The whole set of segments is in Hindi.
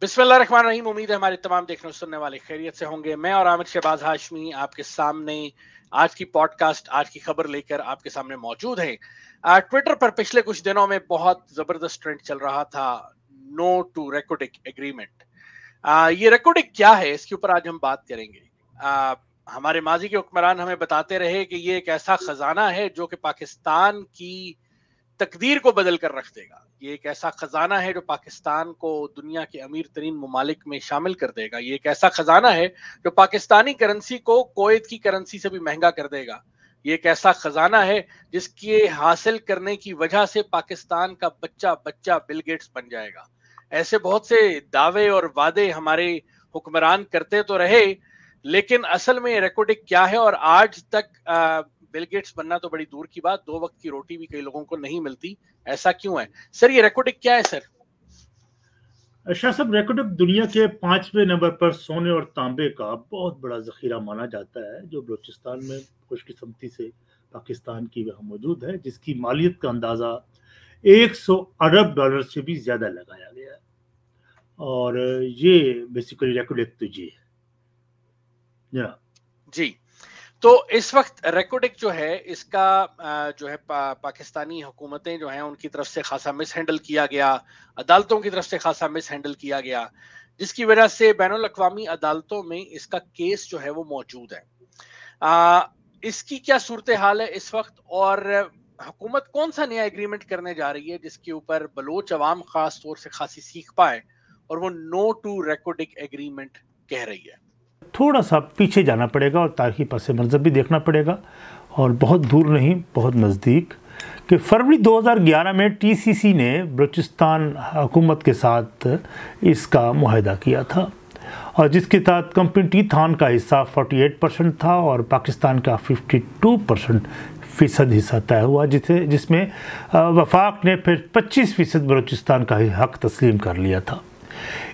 बिस्मिल्लाम उम्मीद है हमारे तमाम देखने सुनने वाले खैरियत से होंगे मैं और आमिर शहबाज हाशमी आपके सामने आज की पॉडकास्ट आज की खबर लेकर आपके सामने मौजूद है ट्विटर पर पिछले कुछ दिनों में बहुत जबरदस्त ट्रेंड चल रहा था नो टू रेकोडिक एग्रीमेंट ये रेकोडिक क्या है इसके ऊपर आज हम बात करेंगे आ, हमारे माजी के हुक्मरान हमें बताते रहे कि ये एक ऐसा खजाना है जो कि पाकिस्तान की तकदीर को बदल कर रख देगा ये एक ऐसा खजाना है जो पाकिस्तान को दुनिया के अमीर तरीन ममालिक में शामिल कर देगा ये एक ऐसा खजाना है जो पाकिस्तानी करेंसी को कोत की करेंसी से भी महंगा कर देगा ये एक ऐसा खजाना है जिसके हासिल करने की वजह से पाकिस्तान का बच्चा बच्चा बिल गेट्स बन जाएगा ऐसे बहुत से दावे और वादे हमारे हुक्मरान करते तो रहे लेकिन असल में रिकॉर्डिंग क्या है और आज तक बिल गेट्स बनना तो बड़ी दूर की बात दो वक्त की रोटी भी कई लोगों को नहीं मिलती ऐसा क्यों है सर ये रेकोडिक क्या है सर अच्छा सब रेकोडिक दुनिया के पांचवें नंबर पर सोने और तांबे का बहुत बड़ा जखीरा माना जाता है जो बलोचिस्तान में खुशकिस्मती से पाकिस्तान की वह मौजूद है जिसकी मालियत का अंदाज़ा 100 अरब डॉलर से भी ज़्यादा लगाया गया है और ये बेसिकली रेकोडिक तो जी है जी तो इस वक्त रेकोडिक जो है इसका जो है पा, पाकिस्तानी हुकूमतें जो हैं उनकी तरफ से खासा मिस हैंडल किया गया अदालतों की तरफ से खासा मिस हैंडल किया गया जिसकी वजह से बैन अवी अदालतों में इसका केस जो है वो मौजूद है आ, इसकी क्या सूरत हाल है इस वक्त और हुकूमत कौन सा नया एग्रीमेंट करने जा रही है जिसके ऊपर बलोच अवाम खास तौर से खासी सीख पाए और वो नो टू रेकोडिक एग्रीमेंट कह रही है थोड़ा सा पीछे जाना पड़ेगा और तारीखी पस मंज़र भी देखना पड़ेगा और बहुत दूर नहीं बहुत नज़दीक कि फरवरी 2011 में टीसीसी ने बलूचिस्तान हुकूमत के साथ इसका माहिदा किया था और जिसके तहत कंपनी टी थान का हिस्सा 48 परसेंट था और पाकिस्तान का 52 परसेंट फ़ीसद हिस्सा तय हुआ जिसे जिसमें वफाक ने फिर 25 फ़ीसद बलूचिस्तान का ही हक तस्लीम कर लिया था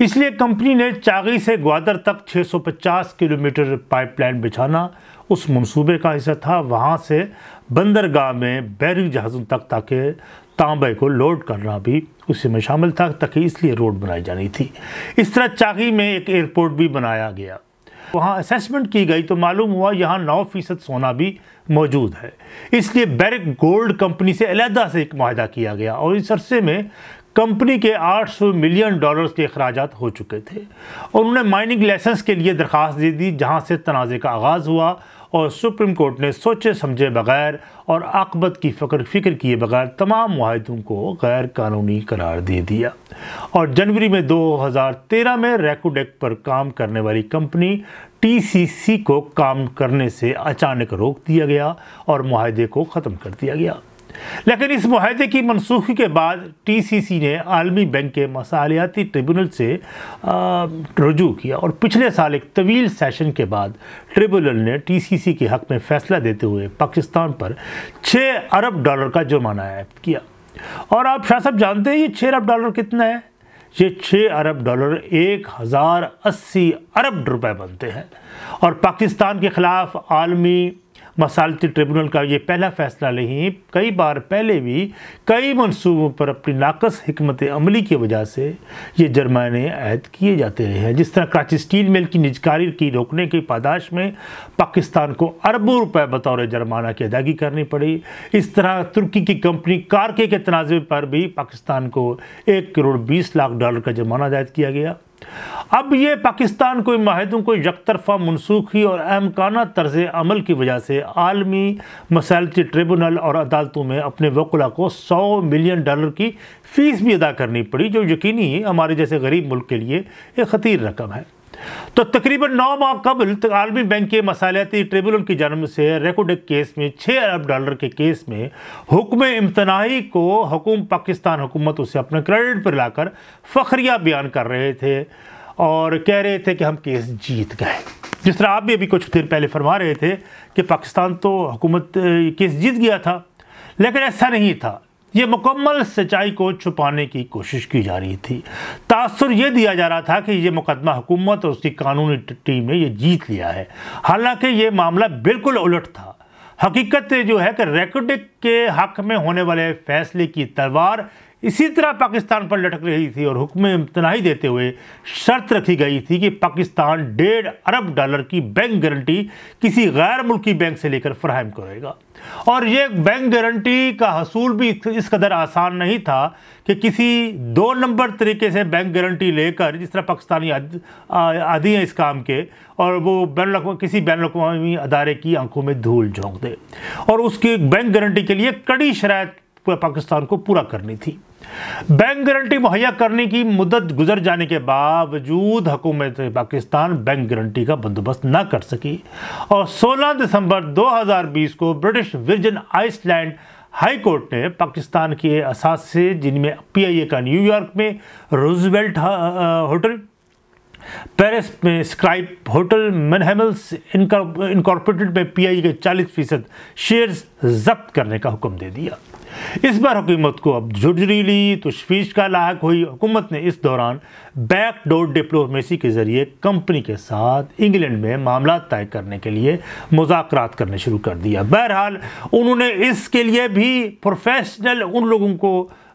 इसलिए कंपनी ने चागी से ग्वादर तक 650 किलोमीटर पाइपलाइन बिछाना उस मंसूबे का हिस्सा था वहाँ से बंदरगाह में बैरिंग जहाज़ों तक ताकि तांबे को लोड करना भी उसी में शामिल था ताकि इसलिए रोड बनाई जानी थी इस तरह चागी में एक एयरपोर्ट भी बनाया गया वहाँ असेसमेंट की गई तो मालूम हुआ यहाँ नौ फीसद सोना भी मौजूद है इसलिए बैरिक गोल्ड कंपनी से अलहदा से एक माहा किया गया और इस अरसे में कंपनी के 800 मिलियन डॉलर्स के अखराज हो चुके थे और उन्होंने माइनिंग लाइसेंस के लिए दरख्वास्त दे दी जहाँ से तनाज़े का आगाज़ हुआ और सुप्रीम कोर्ट ने सोचे समझे बगैर और आकबत की फकर फिक्र किए बगैर तमाम माहदों को गैर कानूनी करार दे दिया और जनवरी में 2013 में रेकोड एक्ट पर काम करने वाली कंपनी टीसीसी को काम करने से अचानक रोक दिया गया और माहदे को ख़त्म कर दिया गया लेकिन इस माहे की मनसूखी के बाद टीसीसी ने आलमी बैंक के मसालियाती ट्रिब्यूनल से रजू किया और पिछले साल एक तवील सेशन के बाद ट्रिब्यूनल ने टीसीसी के हक़ में फ़ैसला देते हुए पाकिस्तान पर 6 अरब डॉलर का जुर्माना आयद किया और आप शाह साहब जानते हैं ये छः अरब डॉलर कितना है ये छः अरब डॉलर एक हज़ार अस्सी अरब रुपए बनते हैं और पाकिस्तान के ख़िलाफ़ आलमी मसालती ट्रिब्यूनल का ये पहला फैसला नहीं कई बार पहले भी कई मनसूबों पर अपनी नाकस हमत अमली की वजह से ये जुर्माने आयद किए जाते रहे हैं जिस तरह कराची स्टील मिल की निजकारी की रोकने की पादाश में पाकिस्तान को अरबों रुपए बतौर जुर्माना की अदायगी करनी पड़ी इस तरह तुर्की की कंपनी कारके के तनाज़े पर भी पाकिस्तान को एक करोड़ बीस लाख डॉलर का जुर्माना अदायद किया गया अब ये पाकिस्तान को माहिदों को यकतरफा मनसूखी और अहमकाना तर्ज अमल की वजह से आलमी मसालती ट्रिब्यूनल और अदालतों में अपने वकला को सौ मिलियन डॉलर की फ़ीस भी अदा करनी पड़ी जो यकीनी हमारे जैसे गरीब मुल्क के लिए एक खतीर रकम है तो तकरीबन नौ माह कबल आलमी बैंक के मसालियाती ट्रिब्यूनल की जानब से रेकोड केस में छः अरब डॉलर के केस में हुक्म इम्तनाही को हुकूम पाकिस्तान हुकूमत उसे अपने क्रेडिट पर लाकर फ़खरिया बयान कर रहे थे और कह रहे थे कि हम केस जीत गए जिस तरह आप भी अभी कुछ देर पहले फरमा रहे थे कि पाकिस्तान तो हुकूमत केस जीत गया था लेकिन ऐसा नहीं था ये मुकम्मल सच्चाई को छुपाने की कोशिश की जा रही थी तासर यह दिया जा रहा था कि ये मुकदमा हुकूमत और उसकी कानूनी टीम ने यह जीत लिया है हालांकि ये मामला बिल्कुल उलट था हकीकत जो है कि रेकोडिक के हक में होने वाले फैसले की तलवार इसी तरह पाकिस्तान पर लटक रही थी और हुक्म इम्तनाही देते हुए शर्त रखी गई थी कि पाकिस्तान डेढ़ अरब डॉलर की बैंक गारंटी किसी गैर मुल्की बैंक से लेकर फ्राहम करेगा और ये बैंक गारंटी का हसूल भी इस कदर आसान नहीं था कि किसी दो नंबर तरीके से बैंक गारंटी लेकर जिस तरह पाकिस्तानी आदि हैं इस काम के और वो बैन किसी बैन अवी अदारे की आंखों में धूल झोंक दे और उसकी बैंक गारंटी के लिए कड़ी शरात पाकिस्तान को पूरा करनी थी बैंक गारंटी मुहैया करने की मुदत गुजर जाने के बावजूद हुकूमत पाकिस्तान बैंक गारंटी का बंदोबस्त न कर सकी और 16 दिसंबर 2020 को British Virgin Island High Court ने पाकिस्तान के असासे जिनमें पीआईए का न्यूयॉर्क में रोजवेल्ट हाँ, होटल पेरिस में स्क्राइप होटल मनहेमल्स इनकॉर्पोरेटेड में आई e के 40 फीसद शेयर्स जब्त करने का हुक्म दे दिया इस बार हुकूमत को अब झुरझुरी ली तो तशवीश का लाक हुई हुकूमत ने इस दौरान बैकडोर डिप्लोमेसी के ज़रिए कंपनी के साथ इंग्लैंड में मामला तय करने के लिए मुजाकर करने शुरू कर दिया बहरहाल उन्होंने इसके लिए भी प्रोफेशनल उन लोगों को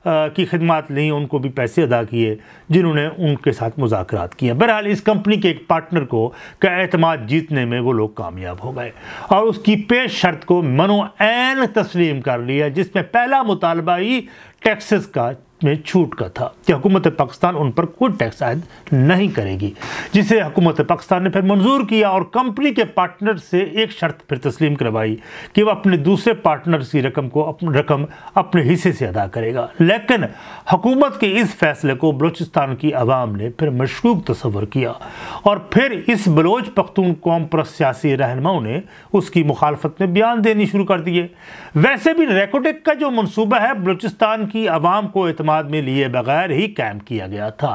की खदमात ली उनको भी पैसे अदा किए जिन्होंने उनके साथ मुजाकर किए बहरहाल इस कंपनी के एक पार्टनर को का अहतमाद जीतने में वो लोग कामयाब हो गए और उसकी पेश शर्त को मनोन तस्लीम कर लिया जिसमें पहला मुतालबा ही टैक्सेस का में छूट का था कि हुकूमत पाकिस्तान उन पर कोई टैक्स आयद नहीं करेगी जिसे हुकूमत पाकिस्तान ने फिर मंजूर किया और कंपनी के पार्टनर से एक शर्त फिर तस्लीम करवाई कि वह अपने दूसरे पार्टनर की रकम को अप, रकम अपने हिस्से से अदा करेगा लेकिन हुकूमत के इस फैसले को बलोचिस्तान की आवाम ने फिर मशकूक तस्वर किया और फिर इस बलोच पख्तून कौम पर सियासी रहनुमाओं ने उसकी मुखालफत में बयान देनी शुरू कर दिए वैसे भी रेकोटेक का जो मनसूबा है बलोचिस्तान की आवाम को अतम इकदाम में लिए बगैर ही कैंप किया गया था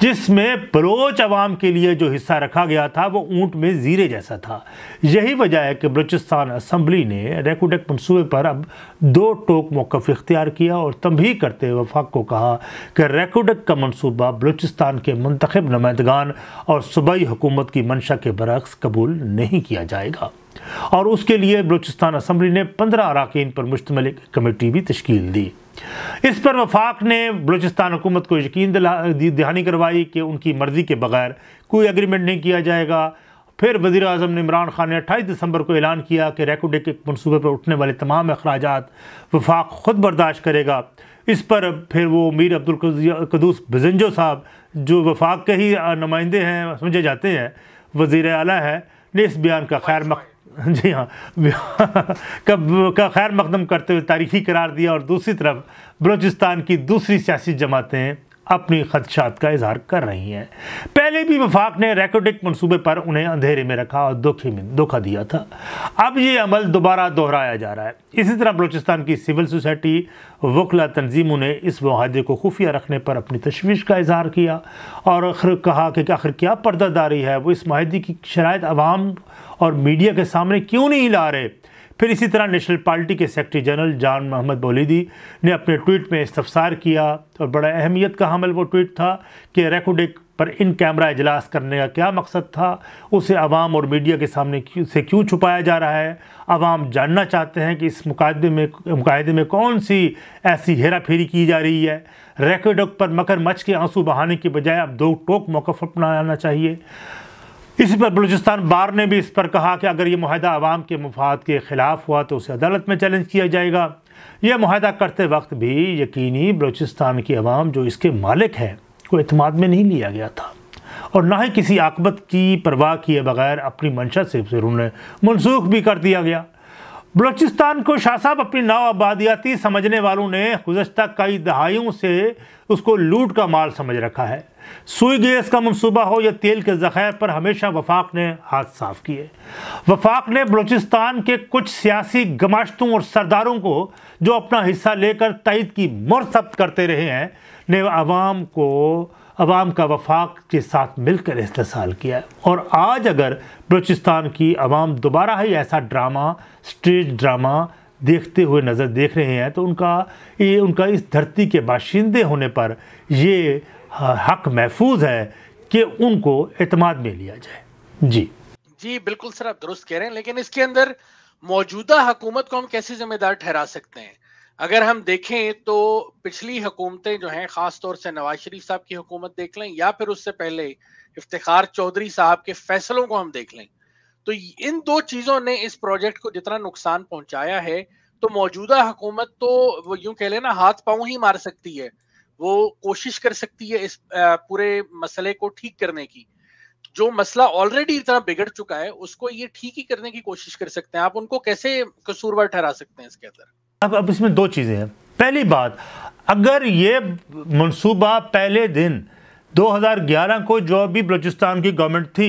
जिसमें बलोच आवाम के लिए जो हिस्सा रखा गया था वो ऊँट में ज़ीरे जैसा था यही वजह है कि बलूचिस्तान असम्बली ने रेकोडेक मनसूबे पर अब दो टोक मौकफ इख्तियार किया और तंभी करते हुए वफाक को कहा कि रेकोडेक का मनसूबा बलूचिस्तान के मंतखब नुमाइंदगान और सूबाई हुकूमत की मंशा के बरक्स कबूल नहीं किया जाएगा और उसके लिए बलूचिस्तान असम्बली ने पंद्रह अरकान पर मुश्तमिल कमेटी भी तश्ील दी इस पर वफाक ने बलूचिस्तान हुकूमत को यकीन दहानी करवाई कि उनकी मर्ज़ी के बगैर कोई एग्रीमेंट नहीं किया जाएगा फिर वज़ी अजम ने इमरान खान ने अट्ठाईस दिसंबर को ऐलान किया कि रेकोडे के मनसूबे पर उठने वाले तमाम अखराज वफाक ख़ुद बर्दाश्त करेगा इस पर फिर वो मीर अब्दुल कदूस भजंजो साहब जो वफाक के ही नुमाइंदे हैं समझे जाते हैं वज़ी अला है ने इस बयान का खैर मक जी हाँ कब का खैर मकदम करते हुए तारीखी करार दिया और दूसरी तरफ बलूचिस्तान की दूसरी सियासी जमातें अपने खदशात का इजहार कर रही हैं पहले भी वफाक ने रेकोडिक मनसूबे पर उन्हें अंधेरे में रखा और धोखे में धोखा दिया था अब ये अमल दोबारा दोहराया जा रहा है इसी तरह बलोचिस्तान की सिविल सोसाइटी वकला तनजीमों ने इस माहे को खुफिया रखने पर अपनी तशवीश का इजहार किया और आखिर कहा कि आखिर क्या पर्दादारी है वो इस माहे की शराय आवाम और मीडिया के सामने क्यों नहीं ला रहे फिर इसी तरह नेशनल पार्टी के सेक्रेटरी जनरल जान मोहम्मद बोलीदी ने अपने ट्वीट में इस्तफसार किया और बड़ा अहमियत का हमल वो ट्वीट था कि रेकोडिक पर इन कैमरा इजलास करने का क्या मकसद था उसे अवाम और मीडिया के सामने से क्यों छुपाया जा रहा है अवाम जानना चाहते हैं कि इस मुकादे में मुकायदे में कौन सी ऐसी हेरा फेरी की जा रही है रेकोडक पर मकर मच के आंसू बहाने के बजाय अब दो टोक मौक़ अपनाना चाहिए इसी पर बलूचिस्तान बार ने भी इस पर कहा कि अगर ये माहदा आवाम के मफाद के ख़िलाफ़ हुआ तो उसे अदालत में चैलेंज किया जाएगा यह माहदा करते वक्त भी यकीनी बलूचिस्तान की आवाम जो इसके मालिक है को अतमाद में नहीं लिया गया था और ना ही किसी आकबत की परवाह किए बगैर अपनी मंशा से उन्हें मनसूख भी कर दिया गया बलूचिस्तान को शाह साहब अपनी आबादियाती समझने वालों ने गुजशत कई दहाइयों से उसको लूट का माल समझ रखा है सुई गैस का मनसूबा हो या तेल के ज़ख़ैर पर हमेशा वफाक ने हाथ साफ किए वफाक ने बलूचिस्तान के कुछ सियासी गमाशतों और सरदारों को जो अपना हिस्सा लेकर तइद की मोर सब्त करते रहे हैं ने आवाम को आवाम का वफाक के साथ मिलकर इस्तेसाल किया और आज अगर बलूचिस्तान की आवाम दोबारा ही ऐसा ड्रामा स्टेज ड्रामा देखते हुए नज़र देख रहे हैं तो उनका ये उनका इस धरती के बाशिंदे होने पर ये हक महफूज है कि उनको एतमाद में लिया जाए जी जी बिल्कुल सर आप दुरुस्त कह रहे हैं लेकिन इसके अंदर मौजूदा हुकूमत को हम कैसे जिम्मेदार ठहरा सकते हैं अगर हम देखें तो पिछली हुकूमतें जो हैं ख़ास तौर से नवाज शरीफ साहब की हुकूमत देख लें या फिर उससे पहले इफ्तार चौधरी साहब के फैसलों को हम देख लें तो इन दो चीज़ों ने इस प्रोजेक्ट को जितना नुकसान पहुंचाया है तो मौजूदा हुकूमत तो यूं कह लेना हाथ पाऊ ही मार सकती है वो कोशिश कर सकती है इस पूरे मसले को ठीक करने की जो मसला ऑलरेडी इतना बिगड़ चुका है उसको ये ठीक ही करने की कोशिश कर सकते हैं आप उनको कैसे कसूरवार ठहरा सकते हैं इसके अंदर अब अब इसमें दो चीज़ें हैं पहली बात अगर ये मनसूबा पहले दिन 2011 को जो भी बलूचिस्तान की गवर्नमेंट थी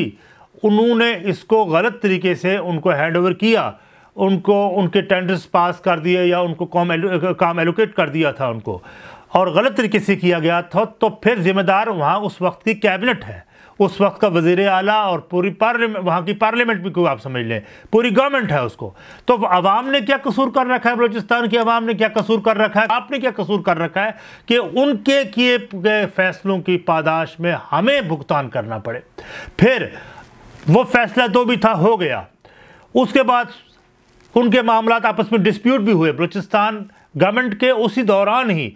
उन्होंने इसको गलत तरीके से उनको हैंड किया उनको उनके टेंडर्स पास कर दिए या उनको काम काम एलोकेट कर दिया था उनको और गलत तरीके से किया गया था तो फिर जिम्मेदार वहाँ उस वक्त की कैबिनेट है उस वक्त का वजीर अला और पूरी पार्लियामेंट वहाँ की पार्लियामेंट भी कोई आप समझ लें पूरी गवर्नमेंट है उसको तो अवाम ने क्या कसूर कर रखा है बलोचिस्तान की अवाम ने क्या कसूर कर रखा है आपने क्या कसूर कर रखा है कि उनके किए गए फैसलों की पादाश में हमें भुगतान करना पड़े फिर वो फैसला तो भी था हो गया उसके बाद उनके मामला आपस में डिस्प्यूट भी हुए बलोचिस्तान गवर्नमेंट के उसी दौरान ही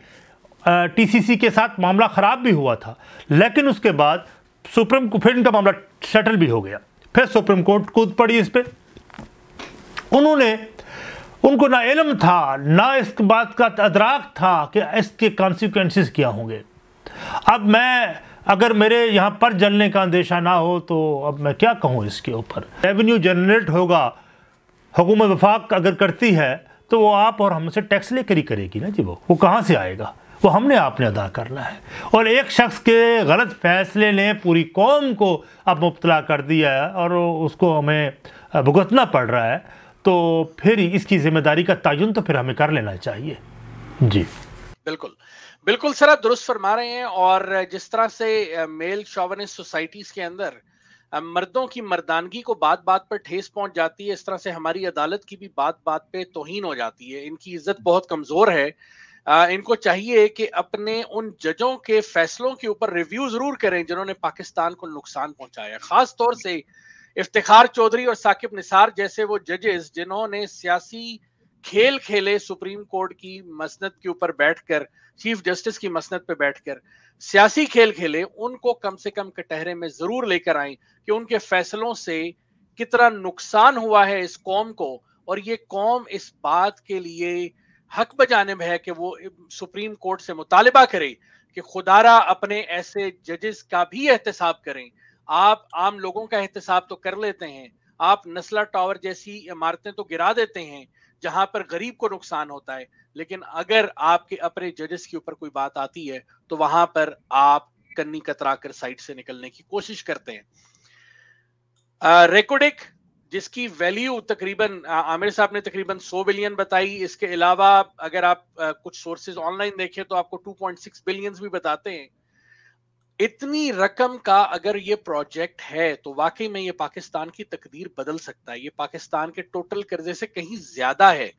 टीसीसी के साथ मामला ख़राब भी हुआ था लेकिन उसके बाद सुप्रीम फिर इनका मामला सेटल भी हो गया फिर सुप्रीम कोर्ट कूद पड़ी इस पर उन्होंने उनको ना इलम था ना इस बात का अदराक था कि इसके कॉन्सिक्वेंसेस क्या होंगे अब मैं अगर मेरे यहाँ पर जलने का अंदेशा ना हो तो अब मैं क्या कहूँ इसके ऊपर रेवेन्यू जनरेट होगा हुकूमत वफाक अगर करती है तो वो आप और हमसे टैक्स लेकर ही करेगी ना जी वो वो कहाँ से आएगा वो हमने आपने अदा करना है और एक शख्स के गलत फैसले ने पूरी कौम को अब मुबतला कर दिया है और उसको हमें भुगतना पड़ रहा है तो फिर इसकी जिम्मेदारी का तयन तो फिर हमें कर लेना चाहिए जी बिल्कुल बिल्कुल सर आप दुरुस्त फरमा रहे हैं और जिस तरह से मेल शॉवनिस्ट सोसाइटीज़ के अंदर मर्दों की मर्दानगी को बात बात पर ठेस पहुंच जाती है इस तरह से हमारी अदालत की भी बात बात पे तोहिन हो जाती है इनकी इज्जत बहुत कमज़ोर है इनको चाहिए कि अपने उन जजों के फैसलों के ऊपर रिव्यू जरूर करें जिन्होंने पाकिस्तान को नुकसान पहुंचाया खास तौर से इफ्तार चौधरी और साकिब निसार जैसे वो जजेस जिन्होंने सियासी खेल खेले सुप्रीम कोर्ट की मसनत के ऊपर बैठकर चीफ जस्टिस की मसनत पे बैठकर सियासी खेल खेले उनको कम से कम कटहरे में जरूर लेकर आए कि उनके फैसलों से कितना नुकसान हुआ है इस कौम को और ये कौम इस बात के लिए हक बजानब है कि वो सुप्रीम कोर्ट से मुतालबा करें कि खुदारा अपने ऐसे जजेस का भी एहतसाब करें आप आम लोगों का एहतसाब तो कर लेते हैं आप नस्ला टावर जैसी इमारतें तो गिरा देते हैं जहां पर गरीब को नुकसान होता है लेकिन अगर आपके अपने जजेस के ऊपर कोई बात आती है तो वहां पर आप कन्नी कतरा कर साइड से निकलने की कोशिश करते हैं रेकोडिक जिसकी वैल्यू तकरीबन आमिर साहब ने तकरीबन 100 बिलियन बताई इसके अलावा अगर आप कुछ सोर्सेज ऑनलाइन देखें तो आपको 2.6 बिलियन भी बताते हैं इतनी रकम का अगर ये प्रोजेक्ट है तो वाकई में ये पाकिस्तान की तकदीर बदल सकता है ये पाकिस्तान के टोटल कर्जे से कहीं ज्यादा है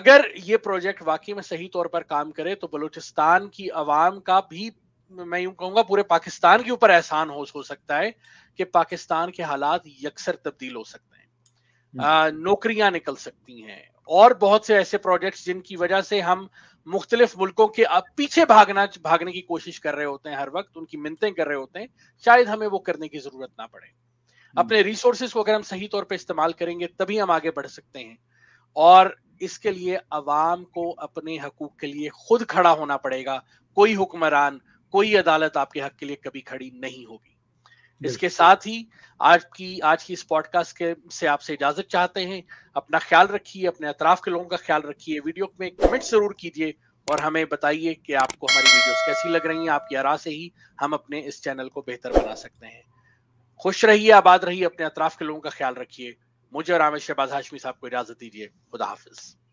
अगर ये प्रोजेक्ट वाकई में सही तौर पर काम करे तो बलूचिस्तान की आवाम का भी मैं यूं कहूंगा पूरे पाकिस्तान के ऊपर एहसान हो, हो सकता है कि पाकिस्तान के हालात यकसर तब्दील हो सकते हैं हम्म। नौकरियां निकल सकती हैं और बहुत से ऐसे प्रोजेक्ट्स जिनकी वजह से हम मुख्तलिफ मुल्कों के अब पीछे भागना भागने की कोशिश कर रहे होते हैं हर वक्त उनकी मिनतें कर रहे होते हैं शायद हमें वो करने की जरूरत ना पड़े हम्म। अपने रिसोर्सेज को अगर हम सही तौर पर इस्तेमाल करेंगे तभी हम आगे बढ़ सकते हैं और इसके लिए अवाम को अपने हकूक के लिए खुद खड़ा होना पड़ेगा कोई हुक्मरान कोई अदालत आपके हक के लिए कभी खड़ी नहीं होगी इसके साथ ही आज की आज की इस पॉडकास्ट के से आपसे इजाजत चाहते हैं अपना ख्याल रखिए अपने अतराफ के लोगों का ख्याल रखिए वीडियो में कमेंट जरूर कीजिए और हमें बताइए कि आपको हमारी वीडियोस कैसी लग रही हैं आपकी आरा से ही हम अपने इस चैनल को बेहतर बना सकते हैं खुश रहिए आबाद रहिए अपने अतराफ के लोगों का ख्याल रखिए मुझे और आमिर शहबाज हाशमी साहब को इजाजत दीजिए खुदा हाफिज़